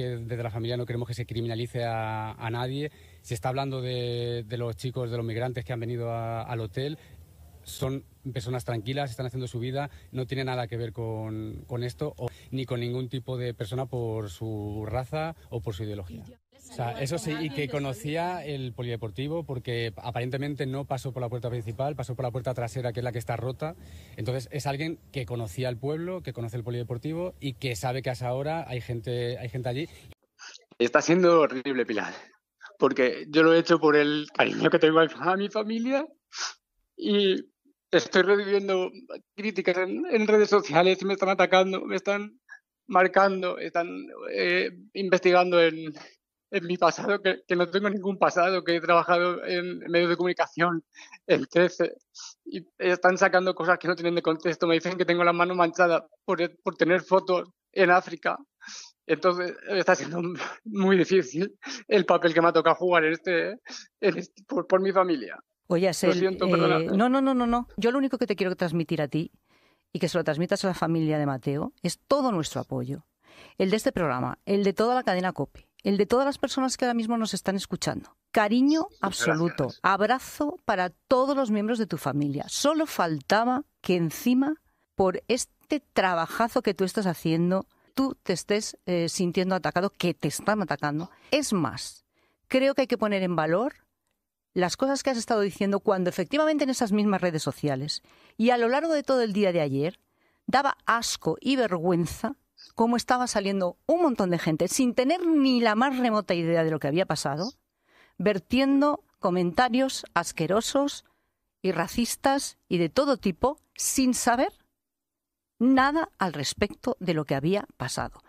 que desde la familia no queremos que se criminalice a, nadie. Se está hablando de, los chicos, de los migrantes que han venido al hotel. Son personas tranquilas, están haciendo su vida, no tiene nada que ver con, esto ni con ningún tipo de persona por su raza o por su ideología eso sí, y que conocía el polideportivo porque aparentemente no pasó por la puerta principal, pasó por la puerta trasera, que es la que está rota. Entonces es alguien que conocía el pueblo, que conoce el polideportivo y que sabe que a esa hora hay gente, hay gente allí. Está siendo horrible, Pilar, porque yo lo he hecho por el cariño que tengo a mi familia y estoy recibiendo críticas en, redes sociales, me están atacando, me están marcando, están eh, investigando en, en mi pasado, que, no tengo ningún pasado, que he trabajado en medios de comunicación el 13 y están sacando cosas que no tienen de contexto. Me dicen que tengo las manos manchadas por, tener fotos en África. Entonces está siendo muy difícil el papel que me ha tocado jugar en este, este por, mi familia. Oye, eh, no, no, no, no, no. Yo lo único que te quiero transmitir a ti y que se lo transmitas a la familia de Mateo es todo nuestro apoyo. El de este programa, el de toda la cadena COPE el de todas las personas que ahora mismo nos están escuchando. Cariño absoluto, abrazo para todos los miembros de tu familia. Solo faltaba que encima, por este trabajazo que tú estás haciendo, tú te estés eh, sintiendo atacado, que te están atacando. Es más, creo que hay que poner en valor las cosas que has estado diciendo cuando efectivamente en esas mismas redes sociales y a lo largo de todo el día de ayer daba asco y vergüenza cómo estaba saliendo un montón de gente, sin tener ni la más remota idea de lo que había pasado, vertiendo comentarios asquerosos y racistas y de todo tipo, sin saber nada al respecto de lo que había pasado.